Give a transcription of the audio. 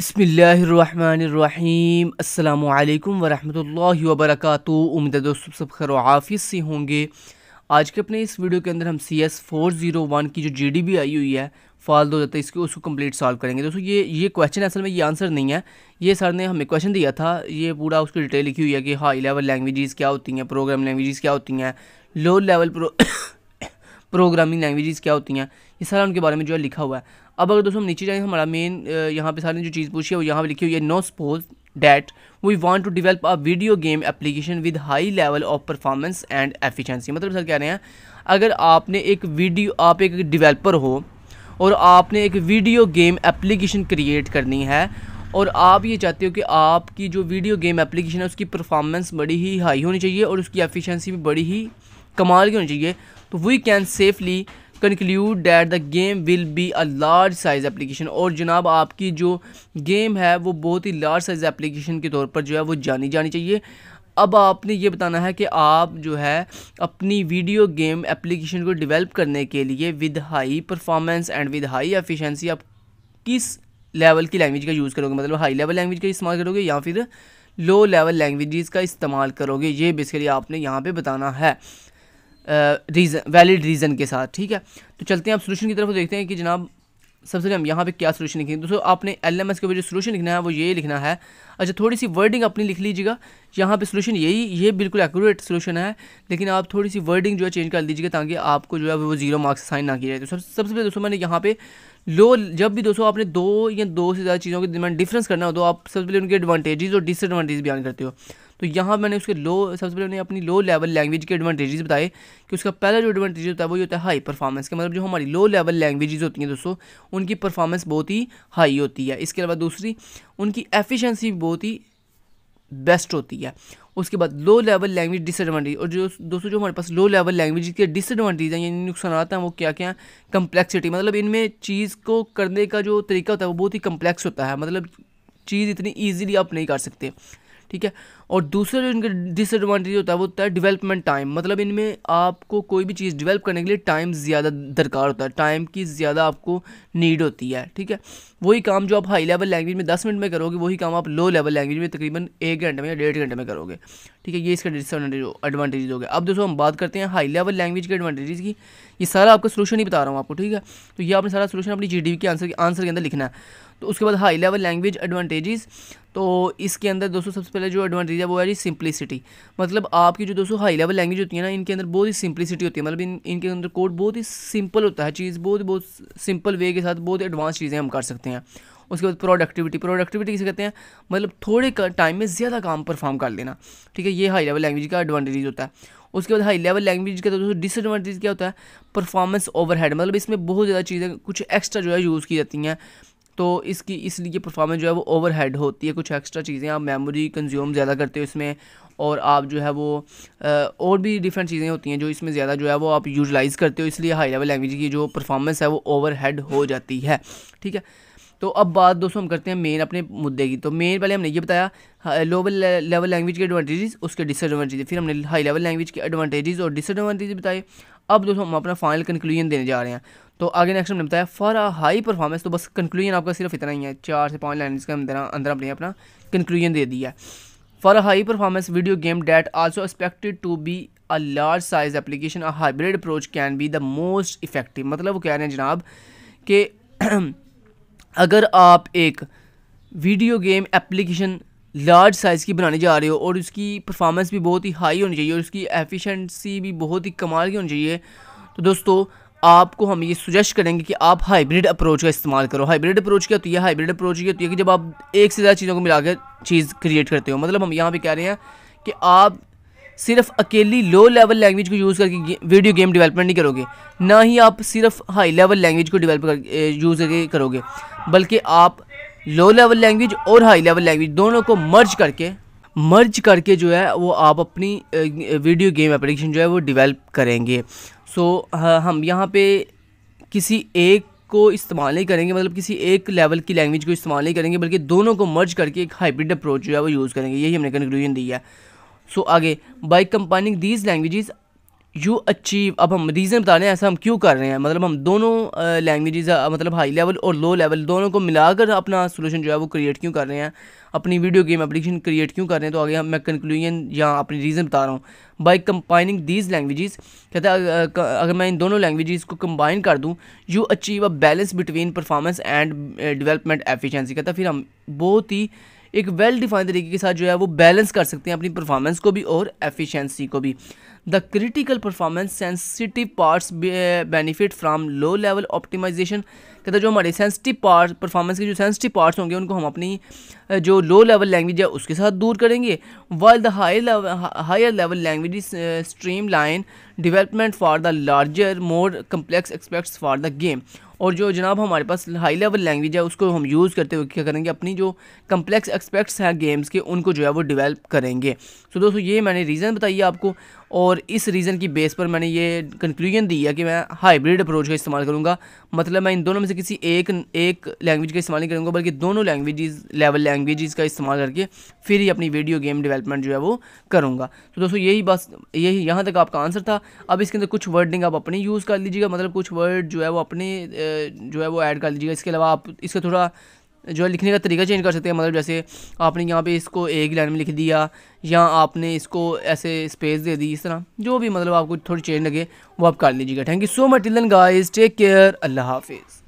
बसमीम् अल्लाम वरहमल वबरक उम्मीद है दोस्तों सब खर आफिस से होंगे आज के अपने इस वीडियो के अंदर हम C S four zero one की जो जी डी बी आई हुई है फाल दो जाता है इसके उसको कंप्लीट सॉल्व करेंगे दोस्तों ये ये क्वेश्चन असल में ये आंसर नहीं है ये सर ने हमें क्वेश्चन दिया था ये पूरा उसकी डिटेल लिखी हुई है कि हाई लेवल लैंग्वेजेस क्या होती हैं प्रोग्राम लैंग्वेजेस क्या होती हैं low level pro programming languages क्या होती हैं ये सारा उनके बारे में जो है लिखा हुआ है अब अगर दोस्तों हम नीचे जाएँ हमारा मेन यहाँ पे सारी जो चीज़ पूछी है वो यहाँ पर लिखी हुई है no suppose that we want to develop a video game application with high level of performance and efficiency मतलब सर कह रहे हैं अगर आपने एक वीडियो आप एक डिवेलपर हो और आपने एक वीडियो गेम एप्लीकेशन क्रिएट करनी है और आप ये चाहते हो कि आपकी जो वीडियो गेम एप्लीकेशन है उसकी परफॉर्मेंस बड़ी ही हाई होनी चाहिए और उसकी एफिशिएंसी भी बड़ी ही कमाल की होनी चाहिए तो we can safely conclude that the game will be a large size application और जनाब आपकी जो गेम है वो बहुत ही लार्ज साइज़ एप्लीकेशन के तौर पर जो है वो जानी जानी चाहिए अब आपने ये बताना है कि आप जो है अपनी वीडियो गेम एप्लीकेशन को डेवलप करने के लिए with high performance and with high efficiency आप किस लेवल की लैंग्वेज का यूज़ करोगे मतलब हाई लेवल लैंग्वेज का इस्तेमाल करोगे या फिर लो लेवल लैंग्वेजेस का इस्तेमाल करोगे ये बेसिकली आपने यहाँ पे बताना है रीज़न वैलिड रीज़न के साथ ठीक है तो चलते हैं आप सोल्यूशन की तरफ देखते हैं कि जनाब सबसे पहले हम यहाँ पे क्या सोल्यूशन लिखेंगे दोस्तों आपने एल एम एस का जो सोल्यूशन लिखना है वो ये लिखना है अच्छा थोड़ी सी वर्डिंग अपनी लिख लीजिएगा यहाँ पे सोल्यूशन यही ये बिल्कुल एक्यूरेट सोल्यूशन है लेकिन आप थोड़ी सी वर्डिंग जो है चेंज कर दीजिएगा ताकि आपको जो है वो जीरो मार्क्स साइन ना किया जाए तो सबसे पहले दोस्तों मैंने यहाँ पे लो जब भी दोस्तों आपने दो या दो से ज़्यादा चीज़ों के दरमियान डिफरेंस करना हो तो आप सबसे पहले उनके एडवांटेजेस और डिसएडवांटेज बयान करते हो तो यहाँ मैंने उसके लो सबसे पहले उन्हें अपनी लो लेवल लैंग्वेज के एडवांटेजेस बताए कि उसका पहला जो एडवांटेज होता है वो ये होता है हाई परफॉर्मेंस का मतलब जो हमारी लो लेवल लैंग्वेजेस होती हैं दोस्तों उनकी परफॉर्मेंस बहुत ही हाई होती है इसके अलावा दूसरी उनकी एफिशिएंसी बहुत ही बेस्ट होती है उसके बाद लो लेवल लैंग्वेज डिसएडवांटेज और जो दोस्तों जो हमारे पास लो लेवल लैंग्वेज के डिसएडवांटेज हैं यानी नुकसान हैं वो क्या क्या हैं कम्प्लेक्सिटी मतलब इनमें चीज़ को करने का जो तरीका होता है वो बहुत ही कम्प्लेक्स होता है मतलब चीज़ इतनी ईजीली आप नहीं कर सकते ठीक है और दूसरा जो इनका डिसएडवांटेज होता है वो होता है डेवलपमेंट टाइम मतलब इनमें आपको कोई भी चीज़ डेवलप करने के लिए टाइम ज़्यादा दरकार होता है टाइम की ज़्यादा आपको नीड होती है ठीक है वही काम जो आप हाई लेवल लैंग्वेज में दस मिनट में करोगे वही काम आप लो लेवल लैंग्वेज में तकरीबन एक घंटे में या डेढ़ घंटे में करोगे ठीक है ये इसका डिसएडवांटेज एडवांटेज हो गया अब दोस्तों हम बात करते हैं हाई लेवल लैंग्वेज के एडवांटेजेस की ये सारा आपका सोल्यूशन ही बता रहा हूँ आपको ठीक है तो ये आपने सारा सोल्यूशन अपनी जी के आंसर के आंसर के अंदर लिखना है तो उसके बाद हाई लेवल लैंग्वेज एडवांटेजेस तो इसके अंदर दोस्तों सबसे पहले जो एडवांटेज है वो है जी सिंपलिसिटी मतलब आपकी जो दोस्तों हाई लेवल लैंग्वेज होती है ना इनके अंदर बहुत ही सिंपलिसिटी होती है मतलब इन इनके अंदर कोड बहुत ही सिंपल होता है चीज़ बहुत बहुत सिंपल वे के साथ बहुत एडवांस चीज़ें हम कर सकते हैं उसके बाद प्रोडक्टिविटी प्रोडक्टिविटी किसे कहते हैं मतलब थोड़े टाइम में ज़्यादा काम परफॉर्म कर लेना ठीक है ये हाई लेवल लैंग्वेज का एडवांटेज होता है उसके बाद हाई लेवल लैंग्वेज का दोस्तों डिसएडवांटेज क्या होता है परफॉर्मेंस ओवरहेड मतलब इसमें बहुत ज़्यादा चीज़ें कुछ एक्स्ट्रा जो है यूज़ की जाती हैं तो इसकी इसलिए परफॉर्मेंस जो है वो ओवरहेड होती है कुछ एक्स्ट्रा चीज़ें आप मेमोरी कंज्यूम ज़्यादा करते हो इसमें और आप जो है वो और भी डिफरेंट चीज़ें होती हैं जो इसमें ज़्यादा जो है वो आप यूटिलाइज़ करते हो इसलिए हाई लेवल लैंग्वेज की जो परफॉर्मेंस है वो ओवरहेड हो जाती है ठीक है तो अब बात दोस्तों हम करते हैं मेन अपने मुद्दे की तो मेन पहले हमने ये बताया लोअर लेवल लैंग्वेज के एडवांटेजेस उसके डिसएडवांटेज फिर हमने हाई लेवल लैंग्वेज के एडवांटेजेस और डिसएडवांटेज बताए अब दोस्तों हम अपना फाइनल कंक्लूजन देने जा रहे हैं तो आगे नेक्स्ट हमने बताया फॉर अ हाई परफॉर्मेंस तो बस कंक्लूजन आपका सिर्फ इतना ही है चार से पाँच लाइन के अंदर अंदर अपने अपना कंक्लूजन दे दिया for a high performance video game that also expected to be a large size application a hybrid approach can be the most effective मतलब वो कह रहे हैं जनाब कि अगर आप एक video game application large size की बनाने जा रहे हो और उसकी परफॉर्मेंस भी बहुत ही हाई होनी चाहिए और उसकी एफिशिएंसी भी बहुत ही कमाल की होनी चाहिए तो दोस्तों आपको हम ये सुजेस्ट करेंगे कि आप हाइब्रिड अप्रोच का इस्तेमाल करो हाइब्रिड अप्रोच क्या होती है हाइब्रिड अप्रोच क्या होती है कि जब आप एक से ज़्यादा चीज़ों को मिलाकर चीज़ क्रिएट करते हो मतलब हम यहाँ पर कह रहे हैं कि आप सिर्फ अकेली लो लेवल लैंग्वेज को यूज़ करके वीडियो गेम डेवलपमेंट नहीं करोगे ना ही आप सिर्फ हाई लेवल लैंग्वेज को डेवलप कर यूज़ करके करोगे बल्कि आप लो लेवल लैंग्वेज और हाई लेवल लैंग्वेज दोनों को मर्ज करके मर्ज करके जो है वो आप अपनी वीडियो गेम एप्लीकेशन जो है वो डिवेल्प करेंगे सो so, हम यहाँ पे किसी एक को इस्तेमाल नहीं करेंगे मतलब किसी एक लेवल की लैंग्वेज को इस्तेमाल नहीं करेंगे बल्कि दोनों को मर्ज करके एक हाइब्रिड अप्रोच जो है वो यूज़ करेंगे यही हमने कंक्लूजन दी है सो so, आगे by combining these languages you achieve अब हम रीज़न बता रहे हैं ऐसा हम क्यों कर रहे हैं मतलब हम दोनों लैंग्वेजेस मतलब हाई लेवल और लो लेवल दोनों को मिलाकर अपना सोल्यूशन जो है वो क्रिएट क्यों कर रहे हैं अपनी वीडियो गेम एप्लीकेशन क्रिएट क्यों कर रहे हैं तो आगे हम मैं कंक्लूजन या अपनी रीज़न बता रहा हूँ बाई कंपाइनिंग दीज लैंग्वेजेस कहते हैं अगर मैं इन दोनों लैंग्वेजेस को कंबाइन कर दूँ you achieve a balance between performance and development efficiency कहता फिर हम बहुत ही एक वेल डिफाइंड तरीके के साथ जो है वो बैलेंस कर सकते हैं अपनी परफॉर्मेंस को भी और एफिशिएंसी को भी the critical performance sensitive parts benefit from low level optimization कहते जो हमारे सेंसिटिव पार्ट परफॉर्मेंस के जो सेंसिटिव पार्ट्स होंगे उनको हम अपनी eh, जो लो लेवल लैंग्वेज है उसके साथ दूर करेंगे while the high higher level language streamline development for the larger more complex aspects for the game और जो जनाब हमारे पास हाई लेवल लैंग्वेज है उसको हम यूज़ करते हुए क्या करेंगे अपनी जो कम्प्लेक्स एक्सपेक्ट्स हैं गेम्स के उनको जो है वो डेवलप करेंगे सो so, दोस्तों ये मैंने रीज़न बताइए आपको और इस रीज़न की बेस पर मैंने ये कंक्लूजन दी है कि मैं हाइब्रिड अप्रोच का इस्तेमाल करूँगा मतलब मैं इन दोनों में से किसी एक एक लैंग्वेज का इस्तेमाल नहीं करूँगा बल्कि दोनों लैंग्वेजेस लेवल लैंग्वेजेस का इस्तेमाल करके फिर ही अपनी वीडियो गेम डेवलपमेंट जो है वो करूँगा तो दोस्तों यही बस यही यहाँ तक आपका आंसर था अब इसके अंदर कुछ वर्डिंग आप अपनी यूज़ कर लीजिएगा मतलब कुछ वर्ड जो है वो अपने जो है वो ऐड कर लीजिएगा इसके अलावा आप इसका थोड़ा जो है लिखने का तरीका चेंज कर सकते हैं मतलब जैसे आपने यहाँ पे इसको एक लाइन में लिख दिया या आपने इसको ऐसे स्पेस दे दी इस तरह जो भी मतलब आपको थोड़ी चेंज लगे वो आप कर लीजिएगा thank you so much till then guys take care अल्लाह हाफिज़